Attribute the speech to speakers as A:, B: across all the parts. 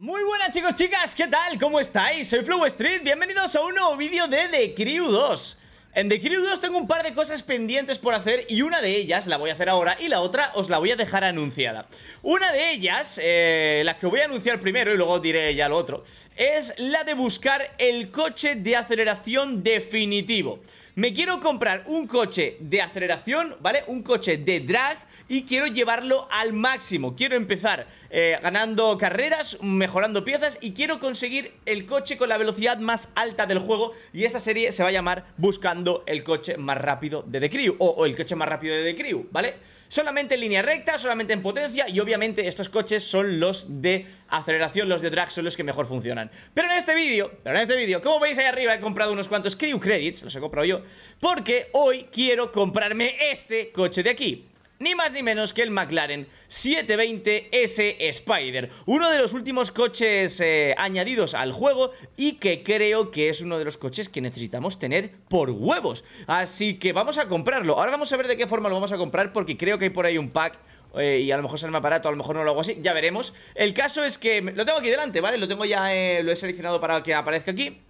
A: Muy buenas chicos, chicas, ¿qué tal? ¿Cómo estáis? Soy Flow Street, bienvenidos a un nuevo vídeo de The Crew 2 En The Crew 2 tengo un par de cosas pendientes por hacer y una de ellas la voy a hacer ahora y la otra os la voy a dejar anunciada Una de ellas, eh, la que voy a anunciar primero y luego diré ya lo otro Es la de buscar el coche de aceleración definitivo Me quiero comprar un coche de aceleración, ¿vale? Un coche de drag y quiero llevarlo al máximo. Quiero empezar eh, ganando carreras, mejorando piezas y quiero conseguir el coche con la velocidad más alta del juego y esta serie se va a llamar Buscando el coche más rápido de The Crew o, el coche más rápido de The Crew, ¿vale? Solamente en línea recta, solamente en potencia y obviamente estos coches son los de aceleración, los de drag son los que mejor funcionan. Pero en este vídeo, pero en este vídeo, como veis ahí arriba he comprado unos cuantos Crew Credits, los he comprado yo, porque hoy quiero comprarme este coche de aquí ni más ni menos que el McLaren 720S Spider, uno de los últimos coches eh, añadidos al juego y que creo que es uno de los coches que necesitamos tener por huevos. Así que vamos a comprarlo. Ahora vamos a ver de qué forma lo vamos a comprar porque creo que hay por ahí un pack eh, y a lo mejor sale más barato, a lo mejor no lo hago así, ya veremos. El caso es que lo tengo aquí delante, ¿vale? Lo tengo ya, eh, lo he seleccionado para que aparezca aquí.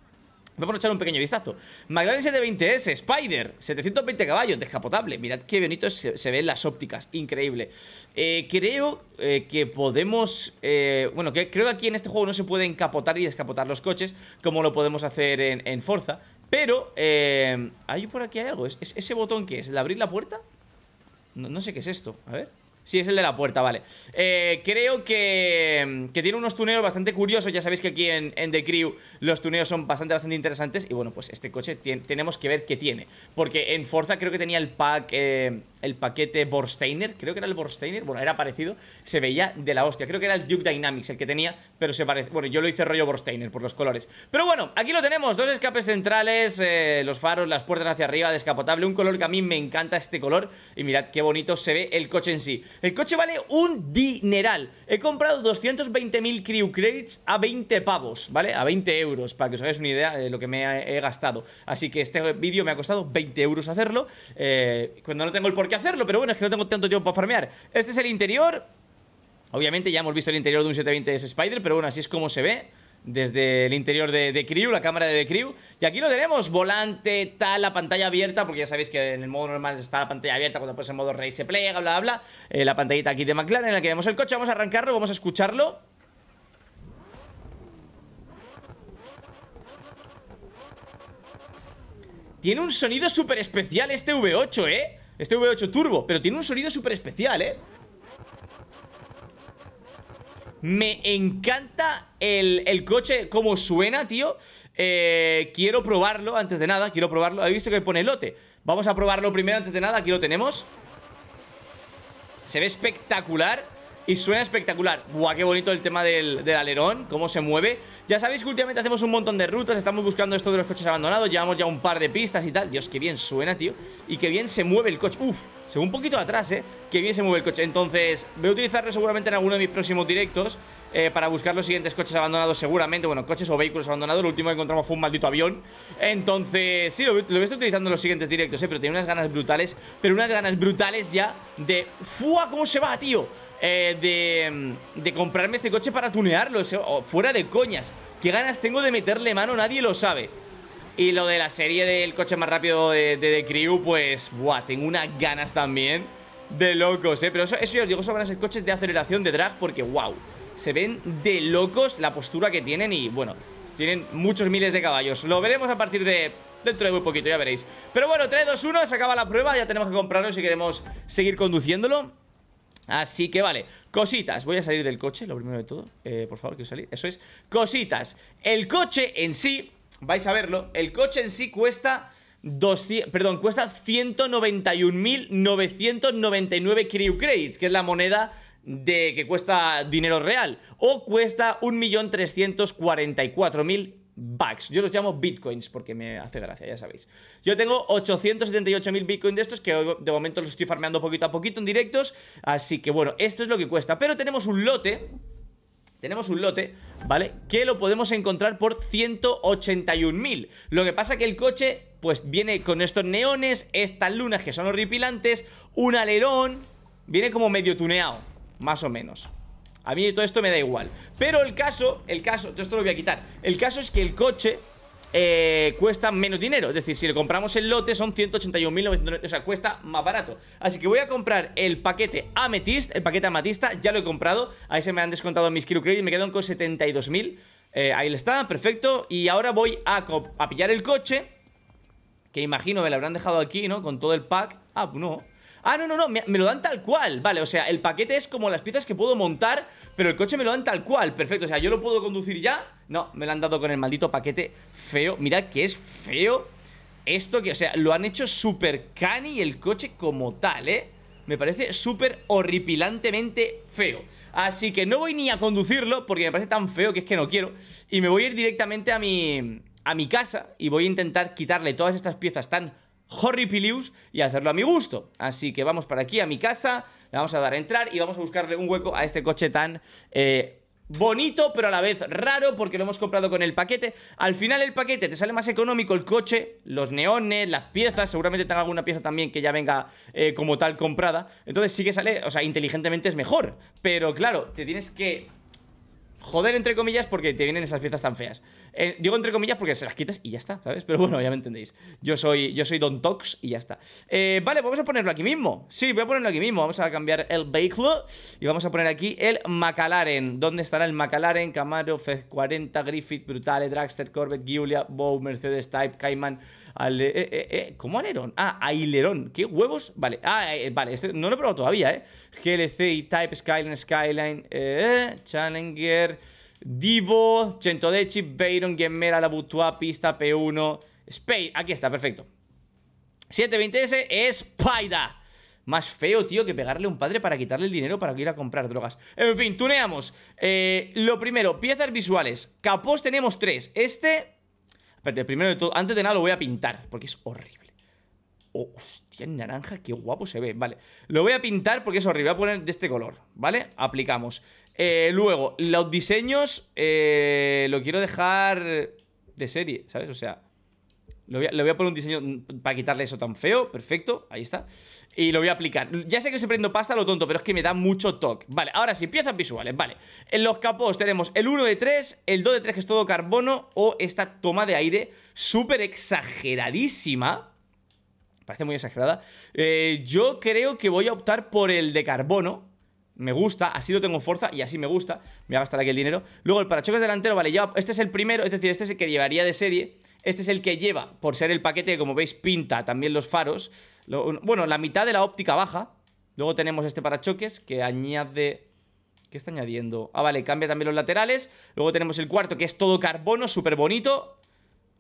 A: Vamos a echar un pequeño vistazo. McLaren 720S, Spider, 720 caballos, descapotable. Mirad qué bonito se, ven las ópticas, increíble. Eh, creo eh, que podemos... Eh, bueno, creo que aquí en este juego no se pueden capotar y descapotar los coches, como lo podemos hacer en, Forza. Pero, ¿hay por aquí algo? ¿Es, ese botón que es? ¿El abrir la puerta? no sé qué es esto, a ver... Sí, es el de la puerta, vale. Eh, creo mm, que, tiene unos tuneos bastante curiosos. Ya sabéis que aquí en, The Crew los tuneos son bastante, bastante interesantes. Y bueno, pues este coche tenemos que ver qué tiene. Porque en Forza creo que tenía el pack, eh, el paquete Borsteiner. Creo que era el Borsteiner. Bueno, era parecido. Se veía de la hostia. Creo que era el Duke Dynamics el que tenía, pero se parece. Bueno, yo lo hice rollo Borsteiner por los colores. Pero bueno, aquí lo tenemos. Dos escapes centrales, eh, los faros, las puertas hacia arriba, descapotable. Un color que a mí me encanta este color. Y mirad qué bonito se ve el coche en sí. El coche vale un dineral. He comprado 220.000 Crew Credits a 20 pavos, ¿vale? A 20 euros, para que os hagáis una idea de lo que me he gastado. Así que este vídeo me ha costado 20 euros hacerlo. Eh, cuando no tengo el por qué hacerlo, pero bueno, es que no tengo tanto tiempo para farmear. Este es el interior. Obviamente ya hemos visto el interior de un 720S Spider, pero bueno, así es como se ve desde el interior de, de Crew, la cámara de The Crew. Y aquí lo tenemos, volante, tal, la pantalla abierta, porque ya sabéis que en el modo normal está la pantalla abierta, cuando pones en modo rey se plega, bla, bla, eh, la pantallita aquí de McLaren en la que vemos el coche, vamos a arrancarlo, vamos a escucharlo. Tiene un sonido súper especial este V8, ¿eh? Este V8 Turbo, pero tiene un sonido súper especial, ¿eh? Me encanta el, coche, como suena, tío. Eh, quiero probarlo antes de nada, quiero probarlo. He visto que pone lote. Vamos a probarlo primero antes de nada, aquí lo tenemos. Se ve espectacular y suena espectacular. Buah, qué bonito el tema del, del, alerón, cómo se mueve. Ya sabéis que últimamente hacemos un montón de rutas, estamos buscando esto de los coches abandonados, llevamos ya un par de pistas y tal. Dios, qué bien suena, tío. Y qué bien se mueve el coche. Uf, se un poquito atrás, ¿eh? Qué bien se mueve el coche. Entonces, voy a utilizarlo seguramente en alguno de mis próximos directos. Eh, para buscar los siguientes coches abandonados seguramente, bueno, coches o vehículos abandonados, lo último que encontramos fue un maldito avión. Entonces, sí, lo, he voy utilizando en los siguientes directos, eh, pero tenía unas ganas brutales, pero unas ganas brutales ya de... ¡Fua! ¿Cómo se va, tío? Eh, de, mm, de comprarme este coche para tunearlo, oh, fuera de coñas. ¿Qué ganas tengo de meterle mano? Nadie lo sabe. Y lo de la serie del coche más rápido de, de, The Crew, pues, buah, tengo unas ganas también de locos, ¿eh? Pero eso, ya os digo, eso van a ser coches de aceleración de drag porque, wow se ven de locos la postura que tienen y bueno, tienen muchos miles de caballos. Lo veremos a partir de dentro de muy poquito, ya veréis. Pero bueno, 3, 2, 1, se acaba la prueba, ya tenemos que comprarlo si queremos seguir conduciéndolo. Así que vale, cositas, voy a salir del coche, lo primero de todo, eh, por favor, quiero salir, eso es, cositas, el coche en sí, vais a verlo, el coche en sí cuesta 200, perdón, cuesta 191.999 Crew Credits, que es la moneda de que cuesta dinero real o cuesta 1.344.000 bucks. Yo los llamo bitcoins porque me hace gracia, ya sabéis. Yo tengo 878.000 bitcoins de estos que de momento los estoy farmeando poquito a poquito en directos, así que bueno, esto es lo que cuesta, pero tenemos un lote tenemos un lote, ¿vale? Que lo podemos encontrar por 181.000 Lo que pasa que el coche, pues viene con estos neones Estas lunas que son horripilantes Un alerón Viene como medio tuneado más o menos A mí todo esto me da igual Pero el caso, el caso, yo esto lo voy a quitar El caso es que el coche eh, cuesta menos dinero Es decir, si le compramos el lote son 181.900 O sea, cuesta más barato Así que voy a comprar el paquete Ametist El paquete Amatista, ya lo he comprado Ahí se me han descontado mis Kilo y Me quedan con 72.000 Ahí eh, Ahí está, perfecto Y ahora voy a, a pillar el coche Que imagino me lo habrán dejado aquí, ¿no? Con todo el pack Ah, pues no Ah, no, no, no, me, lo dan tal cual Vale, o sea, el paquete es como las piezas que puedo montar Pero el coche me lo dan tal cual, perfecto O sea, yo lo puedo conducir ya No, me lo han dado con el maldito paquete feo Mirad que es feo esto que, o sea, lo han hecho súper cani el coche como tal, ¿eh? Me parece súper horripilantemente feo Así que no voy ni a conducirlo porque me parece tan feo que es que no quiero Y me voy a ir directamente a mi, a mi casa y voy a intentar quitarle todas estas piezas tan Horripilius y hacerlo a mi gusto. Así que vamos para aquí, a mi casa, le vamos a dar a entrar y vamos a buscarle un hueco a este coche tan... Eh, bonito, pero a la vez raro, porque lo hemos comprado con el paquete. Al final el paquete te sale más económico el coche, los neones, las piezas, seguramente tenga alguna pieza también que ya venga eh, como tal comprada. Entonces sí que sale, o sea, inteligentemente es mejor. Pero claro, te tienes que joder entre comillas porque te vienen esas fiestas tan feas. Eh, digo entre comillas porque se las quitas y ya está, ¿sabes? Pero bueno, ya me entendéis. Yo soy, yo soy Don Tox y ya está. Eh, vale, vamos a ponerlo aquí mismo. Sí, voy a ponerlo aquí mismo. Vamos a cambiar el vehículo y vamos a poner aquí el McLaren. ¿Dónde estará el McLaren? Camaro, F40, Griffith, Brutale, Dragster, Corvette, Giulia, Bow, Mercedes Type, Cayman... Eh, eh, eh, ¿Cómo alerón? Ah, ailerón ¿Qué huevos? Vale, ah, vale, este no lo he probado todavía, ¿eh? GLC y Type, Skyline, Skyline, Challenger, Divo, Veyron Gemera La Butua Pista, P1, Space. Aquí está, perfecto. 720S, Spider. Más feo, tío, que pegarle un padre para quitarle el dinero para ir a comprar drogas. En fin, tuneamos. lo primero, piezas visuales. Capós tenemos tres. Este Espérate, primero de todo, antes de nada lo voy a pintar, porque es horrible. Oh, hostia, naranja, qué guapo se ve. Vale, lo voy a pintar porque es horrible. Voy a poner de este color, ¿vale? Aplicamos. Eh, luego, los diseños eh, lo quiero dejar de serie, ¿sabes? O sea, lo voy, a, poner un diseño mm, para quitarle eso tan feo. Perfecto, ahí está. Y lo voy a aplicar. Ya sé que estoy prendo pasta lo tonto, pero es que me da mucho toque. Vale, ahora sí, piezas visuales. Vale. En los capos tenemos el 1 de 3, el 2 de 3 que es todo carbono o esta toma de aire súper exageradísima. Parece muy exagerada. Eh, yo creo que voy a optar por el de carbono. Me gusta, así lo tengo fuerza y así me gusta. Me va a gastar aquí el dinero. Luego el parachoques delantero, vale, ya, este es el primero, es decir, este es el que llevaría de serie. Este es el que lleva, por ser el paquete que como veis pinta también los faros. bueno, la mitad de la óptica baja. Luego tenemos este parachoques que añade... ¿Qué está añadiendo? Ah, vale, cambia también los laterales. Luego tenemos el cuarto que es todo carbono, súper bonito.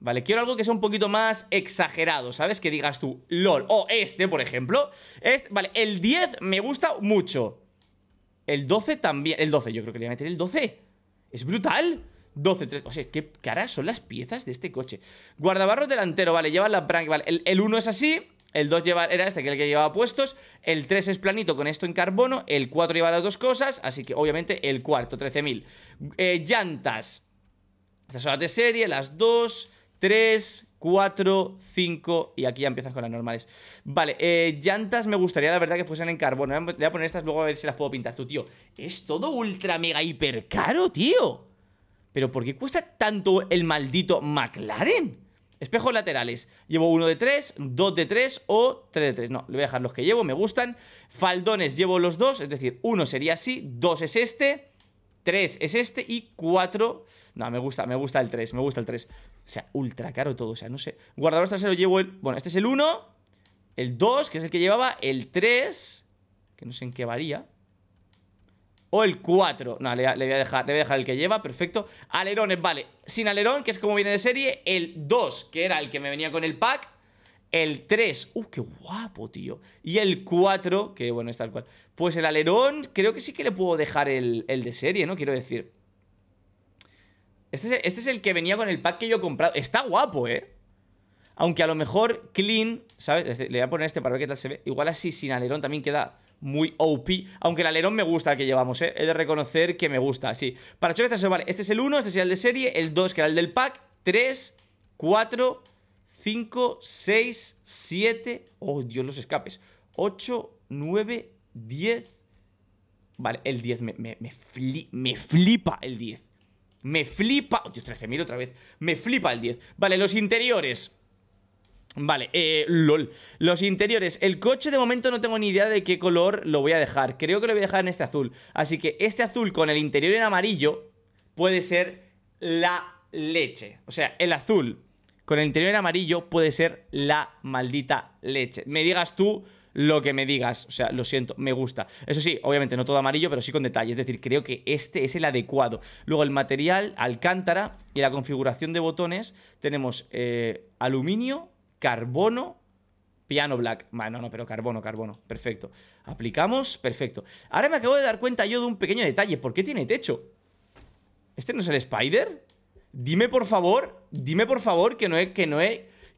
A: Vale, quiero algo que sea un poquito más exagerado, ¿sabes? Que digas tú, LOL, o este, por ejemplo este, Vale, el 10 me gusta mucho El 12 también, el 12, yo creo que le voy a meter el 12 Es brutal 12, 13. O sea, qué caras son las piezas de este coche. Guardabarros delantero, vale, lleva la prank, vale. El, 1 es así, el 2 era este que el que llevaba puestos. El 3 es planito con esto en carbono. El 4 lleva las dos cosas. Así que obviamente el cuarto, 13.000. Eh, llantas. Estas son las de serie, las 2, 3, 4, 5 y aquí ya empiezas con las normales. Vale, eh, llantas me gustaría la verdad que fuesen en carbono. voy a poner estas luego a ver si las puedo pintar. Tú, tío, es todo ultra mega hiper caro, tío. ¿Pero por qué cuesta tanto el maldito McLaren? Espejos laterales. Llevo uno de tres, dos de tres o tres de tres. No, le voy a dejar los que llevo, me gustan. Faldones llevo los dos, es decir, uno sería así, dos es este, tres es este y cuatro... No, me gusta, me gusta el tres, me gusta el tres. O sea, ultra caro todo, o sea, no sé. Guardador trasero llevo el... Bueno, este es el uno, el dos, que es el que llevaba, el tres, que no sé en qué varía o el 4. No, le, voy a dejar, le dejar el que lleva, perfecto. Alerones, vale. Sin alerón, que es como viene de serie, el 2, que era el que me venía con el pack. El 3, ¡uh, qué guapo, tío! Y el 4, que bueno, es tal cual. Pues el alerón, creo que sí que le puedo dejar el, de serie, ¿no? Quiero decir. Este este es el que venía con el pack que yo he comprado. Está guapo, ¿eh? Aunque a lo mejor clean, ¿sabes? Le voy a poner este para ver qué tal se ve. Igual así sin alerón también queda muy OP. Aunque el alerón me gusta el que llevamos, ¿eh? He de reconocer que me gusta, sí. Para choque este vale. Este es el 1, este sería el de serie, el 2 que era el del pack, 3, 4, 5, 6, 7, oh Dios, los escapes, 8, 9, 10. Vale, el 10 me, flipa el 10. Me flipa. Oh, Dios, 13.000 otra vez. Me flipa el 10. Vale, los interiores. Vale, eh, LOL. Los interiores. El coche de momento no tengo ni idea de qué color lo voy a dejar. Creo que lo voy a dejar en este azul. Así que este azul con el interior en amarillo puede ser la leche. O sea, el azul con el interior en amarillo puede ser la maldita leche. Me digas tú lo que me digas. O sea, lo siento, me gusta. Eso sí, obviamente no todo amarillo, pero sí con detalle. Es decir, creo que este es el adecuado. Luego el material, alcántara y la configuración de botones. Tenemos eh, aluminio, carbono, piano black. Bueno, no, pero carbono, carbono. Perfecto. Aplicamos, perfecto. Ahora me acabo de dar cuenta yo de un pequeño detalle. ¿Por qué tiene techo? ¿Este no es el Spider? Dime por favor, dime por favor que no he, que no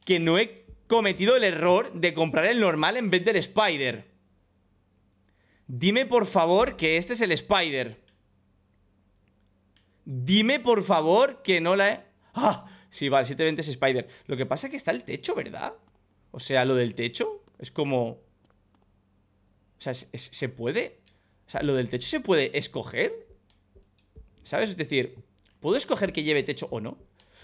A: que no he cometido el error de comprar el normal en vez del Spider. Dime por favor que este es el Spider. Dime por favor que no la he... ¡Ah! Sí, vale, 720 es Spider. Lo que pasa es que está el techo, ¿verdad? O sea, lo del techo es como... O sea, ¿se puede? O sea, lo del techo se puede escoger. ¿Sabes? Es decir, ¿puedo escoger que lleve techo o no?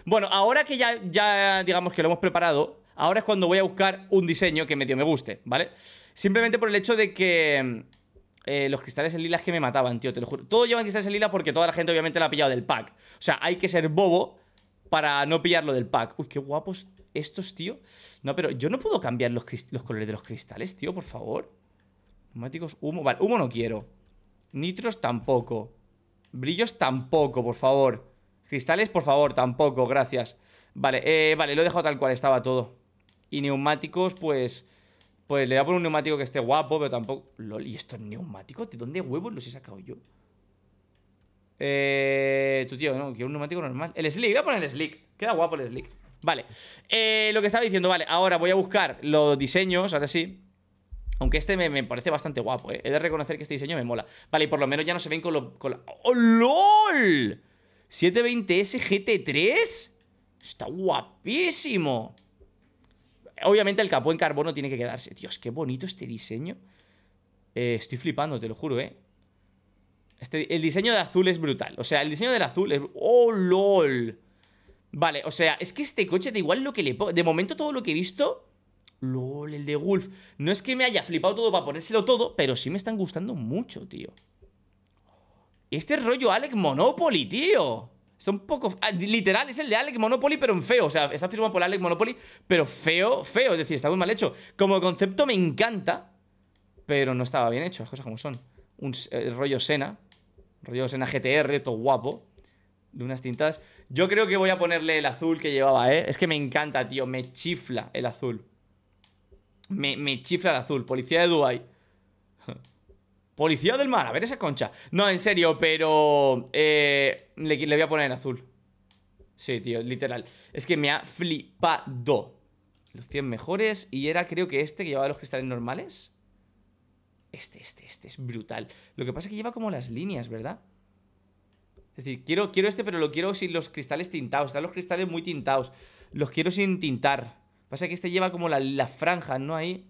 A: Bueno, ahora que ya, ya digamos que lo hemos preparado, ahora es cuando voy a buscar un diseño que medio me guste, ¿vale? Simplemente por el hecho de que... Eh, los cristales en lila que me mataban, tío, te lo juro. Todos llevan cristales en lila porque toda la gente obviamente la ha pillado del pack. O sea, hay que ser bobo para no pillarlo del pack. Uy, qué guapos estos, tío. No, pero yo no puedo cambiar los, los colores de los cristales, tío, por favor. Neumáticos, humo. Vale, humo no quiero. Nitros tampoco. Brillos tampoco, por favor. Cristales, por favor, tampoco, gracias. Vale, eh, vale, lo he dejado tal cual estaba todo. Y neumáticos, pues... Pues le voy a poner un neumático que esté guapo, pero tampoco... Lol, ¿y estos neumáticos? ¿De dónde huevos los he sacado yo? Eh, tu tío, no, quiero un neumático normal. El slick, voy a poner el slick. Queda guapo el slick. Vale. Eh, lo que estaba diciendo, vale. Ahora voy a buscar los diseños, ahora sí. Aunque este me, parece bastante guapo, ¿eh? He de reconocer que este diseño me mola. Vale, y por lo menos ya no se ven con, lo, con ¡Oh, LOL! 720S GT3. Está guapísimo. Obviamente el capó en carbono tiene que quedarse. Dios, qué bonito este diseño. Eh, estoy flipando, te lo juro, ¿eh? Este, el diseño de azul es brutal. O sea, el diseño del azul es... ¡Oh, lol! Vale, o sea, es que este coche, da igual lo que le pongo... De momento todo lo que he visto... ¡Lol, el de Wolf! No es que me haya flipado todo para ponérselo todo, pero sí me están gustando mucho, tío. Este rollo Alec Monopoly, tío. Está un poco... Ah, literal, es el de Alec Monopoly, pero en feo. O sea, está firmado por Alec Monopoly, pero feo, feo. Es decir, está muy mal hecho. Como concepto me encanta, pero no estaba bien hecho. Las cosas como son. Un eh, rollo Sena. Rollos en AGTR, todo guapo. De unas tintas. Yo creo que voy a ponerle el azul que llevaba, ¿eh? Es que me encanta, tío. Me chifla el azul. Me, chifla el azul. Policía de Dubai. Policía del mar, a ver esa concha. No, en serio, pero. Eh, le, voy a poner el azul. Sí, tío, literal. Es que me ha flipado. Los 100 mejores. Y era, creo que este que llevaba los cristales normales. Este, este, este es brutal. Lo que pasa es que lleva como las líneas, ¿verdad? Es decir, quiero, quiero este, pero lo quiero sin los cristales tintados. Están los cristales muy tintados. Los quiero sin tintar. Pasa que este lleva como las la franjas, ¿no? Ahí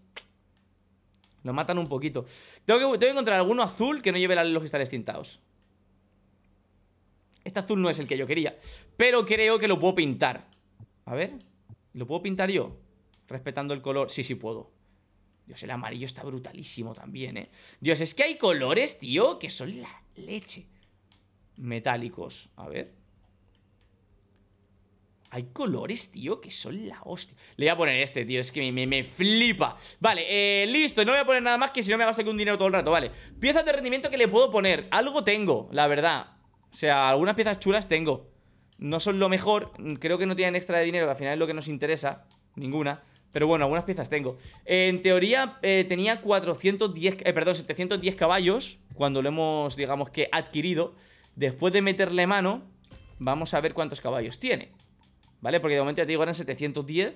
A: lo matan un poquito. Tengo que, tengo que encontrar alguno azul que no lleve los cristales tintados. Este azul no es el que yo quería. Pero creo que lo puedo pintar. A ver. ¿Lo puedo pintar yo? Respetando el color. Sí, sí puedo. Dios, el amarillo está brutalísimo también, ¿eh? Dios, es que hay colores, tío, que son la leche. Metálicos, a ver. Hay colores, tío, que son la hostia. Le voy a poner este, tío, es que me, me, flipa. Vale, eh, listo, no voy a poner nada más que si no me gasto aquí un dinero todo el rato, vale. Piezas de rendimiento que le puedo poner. Algo tengo, la verdad. O sea, algunas piezas chulas tengo. No son lo mejor, creo que no tienen extra de dinero, al final es lo que nos interesa. Ninguna. Pero bueno, algunas piezas tengo. en teoría eh, tenía 410, eh, perdón, 710 caballos cuando lo hemos, digamos que, adquirido. Después de meterle mano, vamos a ver cuántos caballos tiene. ¿Vale? Porque de momento ya te digo, eran 710.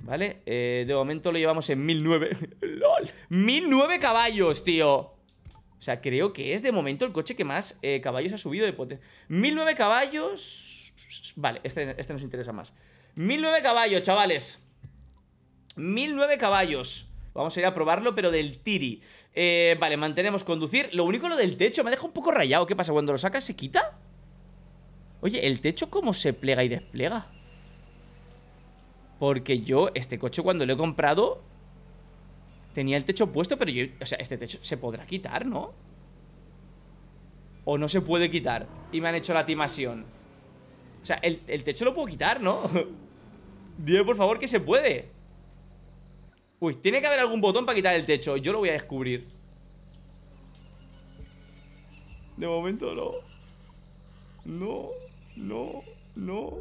A: ¿Vale? Eh, de momento lo llevamos en 1009. ¡Lol! ¡1009 caballos, tío! O sea, creo que es de momento el coche que más caballos ha subido de potencia. 1009 caballos... Vale, este, este, nos interesa más nueve caballos, chavales 1009 caballos Vamos a ir a probarlo, pero del tiri eh, Vale, mantenemos conducir Lo único lo del techo, me deja un poco rayado ¿Qué pasa? ¿Cuando lo sacas se quita? Oye, ¿el techo cómo se plega y despliega? Porque yo, este coche cuando lo he comprado Tenía el techo puesto, pero yo... O sea, este techo se podrá quitar, ¿no? O no se puede quitar Y me han hecho la timación o sea, el, techo lo puedo quitar, ¿no? Dime, por favor, que se puede. Uy, tiene que haber algún botón para quitar el techo. Yo lo voy a descubrir. De momento no. No, no, no.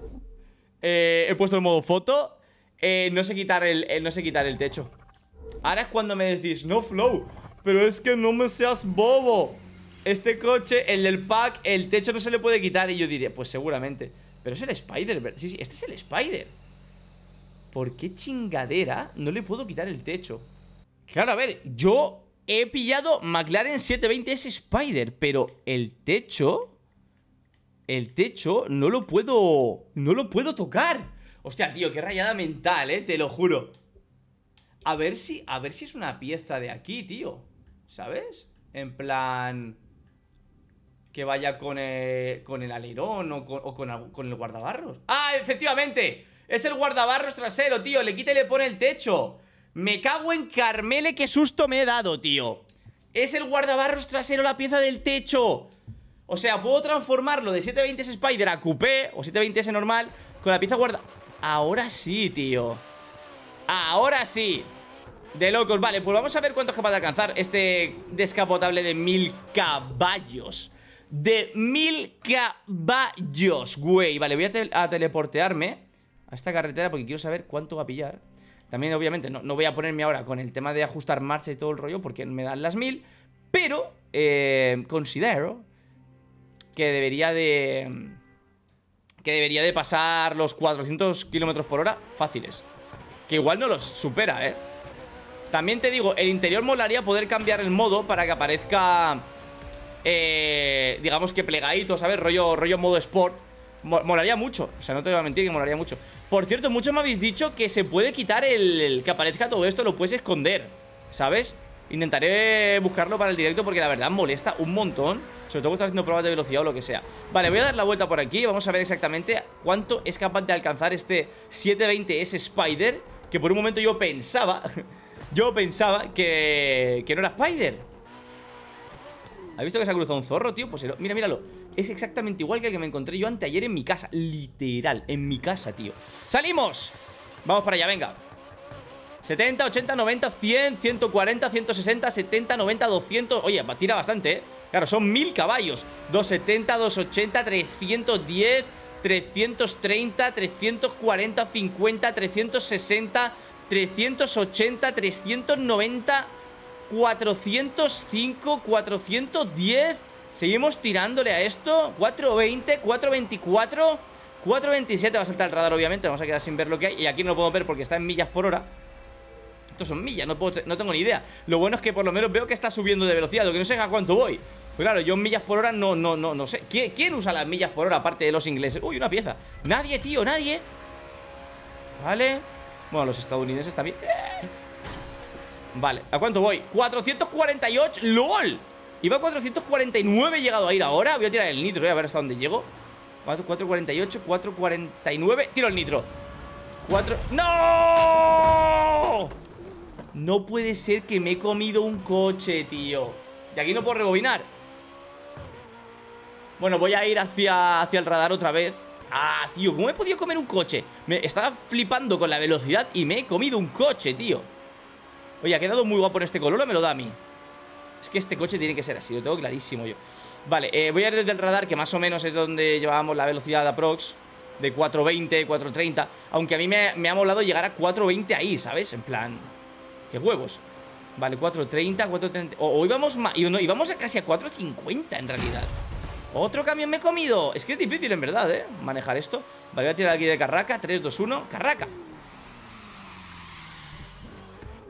A: Eh, he puesto el modo foto. Eh, no sé quitar el, eh, no sé quitar el techo. Ahora es cuando me decís, no, Flow, pero es que no me seas bobo. Este coche, el del pack, el techo no se le puede quitar. Y yo diré, pues seguramente. Pero es el Spider, ¿verdad? Sí, sí, este es el Spider. ¿Por qué chingadera no le puedo quitar el techo? Claro, a ver, yo he pillado McLaren 720S Spider, pero el techo... El techo no lo puedo... No lo puedo tocar. Hostia, tío, qué rayada mental, eh, te lo juro. A ver si... A ver si es una pieza de aquí, tío. ¿Sabes? En plan que vaya con el, con el alerón o, con, el guardabarros. ¡Ah, efectivamente! Es el guardabarros trasero, tío. Le quita y le pone el techo. Me cago en Carmele, qué susto me he dado, tío. Es el guardabarros trasero, la pieza del techo. O sea, puedo transformarlo de 720S Spider a Coupé o 720S normal con la pieza guarda... Ahora sí, tío. Ahora sí. De locos. Vale, pues vamos a ver cuánto es capaz de alcanzar este descapotable de mil caballos de mil caballos, güey Vale, voy a, teleportearme a esta carretera porque quiero saber cuánto va a pillar También, obviamente, no, no, voy a ponerme ahora con el tema de ajustar marcha y todo el rollo porque me dan las mil Pero eh, considero que debería de... Que debería de pasar los 400 kilómetros por hora fáciles Que igual no los supera, ¿eh? También te digo, el interior molaría poder cambiar el modo para que aparezca eh, digamos que plegadito, ¿sabes? Rollo, rollo modo sport. Molaría mucho, o sea, no te voy a mentir que molaría mucho. Por cierto, muchos me habéis dicho que se puede quitar el, que aparezca todo esto, lo puedes esconder, ¿sabes? Intentaré buscarlo para el directo porque la verdad molesta un montón. Sobre todo cuando estás haciendo pruebas de velocidad o lo que sea. Vale, voy a dar la vuelta por aquí. Vamos a ver exactamente cuánto es capaz de alcanzar este 720S Spider. Que por un momento yo pensaba, yo pensaba que, que no era Spider. ¿Has visto que se ha cruzado un zorro, tío? Pues mira, míralo Es exactamente igual que el que me encontré yo anteayer en mi casa Literal, en mi casa, tío ¡Salimos! Vamos para allá, venga 70, 80, 90, 100, 140, 160, 70, 90, 200 Oye, tira bastante, ¿eh? Claro, son 1000 caballos 270, 280, 310 330, 340, 50, 360 380, 390 405, 410. Seguimos tirándole a esto. 420, 424, 427. Va a saltar el radar, obviamente. Vamos a quedar sin ver lo que hay. Y aquí no lo puedo ver porque está en millas por hora. Estos son millas, no, tengo ni idea. Lo bueno es que por lo menos veo que está subiendo de velocidad. Lo que no sé a cuánto voy. Pues claro, yo en millas por hora no, no, no, no sé. ¿Quién, ¿Quién usa las millas por hora aparte de los ingleses? Uy, una pieza. Nadie, tío, nadie. Vale. Bueno, los estadounidenses también. Vale, ¿a cuánto voy? 448, ¡lol! Iba a 449, llegado a ir ahora Voy a tirar el nitro, a ver hasta dónde llego 448, 449 Tiro el nitro 4... ¡No! No puede ser que me he comido un coche, tío de aquí no puedo rebobinar Bueno, voy a ir hacia, hacia el radar otra vez Ah, tío, ¿cómo he podido comer un coche? Me estaba flipando con la velocidad y me he comido un coche, tío Oye, ha quedado muy guapo en este color, ¿o me lo da a mí? Es que este coche tiene que ser así, lo tengo clarísimo yo Vale, eh, voy a ir desde el radar, que más o menos es donde llevábamos la velocidad aprox De 4.20, 4.30 Aunque a mí me, ha molado llegar a 4.20 ahí, ¿sabes? En plan, qué huevos Vale, 4.30, 4.30 o, íbamos más, íbamos a casi a 4.50 en realidad Otro camión me he comido Es que es difícil en verdad, ¿eh? Manejar esto Vale, voy a tirar aquí de carraca, 3, 2, 1, carraca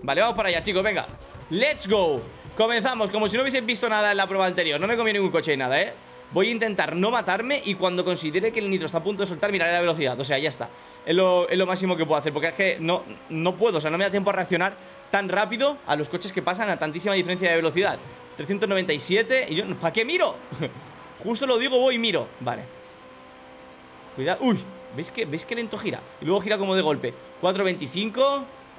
A: Vale, vamos para allá, chicos, venga Let's go Comenzamos, como si no hubiesen visto nada en la prueba anterior No me comí ningún coche ni nada, ¿eh? Voy a intentar no matarme y cuando considere que el nitro está a punto de soltar, miraré la velocidad. O sea, ya está. Es lo, máximo que puedo hacer, porque es que no, no puedo, o sea, no me da tiempo a reaccionar tan rápido a los coches que pasan a tantísima diferencia de velocidad. 397 y yo... ¿Para qué miro? Justo lo digo, voy y miro. Vale. Cuidado. Uy, ¿veis que, ¿veis que lento gira? Y luego gira como de golpe. 425...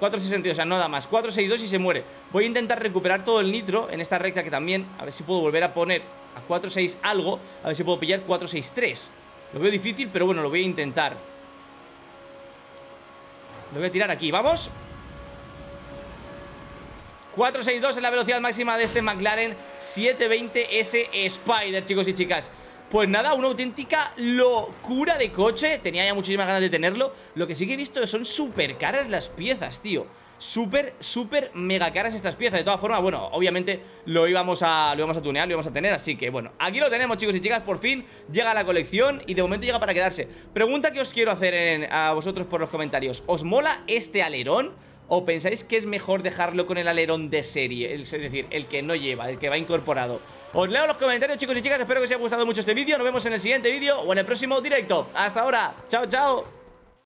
A: 4.62, o sea, no más. 4.62 y se muere. Voy a intentar recuperar todo el nitro en esta recta que también, a ver si puedo volver a poner a 4.6 algo, a ver si puedo pillar 4.63. Lo veo difícil, pero bueno, lo voy a intentar. Lo voy a tirar aquí, ¿vamos? 4.62 es la velocidad máxima de este McLaren 720S Spider, chicos y chicas. Pues nada, una auténtica locura de coche Tenía ya muchísimas ganas de tenerlo Lo que sí que he visto son súper caras las piezas, tío Súper, súper mega caras estas piezas De todas formas, bueno, obviamente lo íbamos, a, lo a tunear, lo íbamos a tener Así que bueno, aquí lo tenemos chicos y chicas Por fin llega la colección y de momento llega para quedarse Pregunta que os quiero hacer a vosotros por los comentarios ¿Os mola este alerón? ¿O pensáis que es mejor dejarlo con el alerón de serie? Es decir, el que no lleva, el que va incorporado Os leo los comentarios chicos y chicas, espero que os haya gustado mucho este vídeo Nos vemos en el siguiente vídeo o en el próximo directo Hasta ahora, chao chao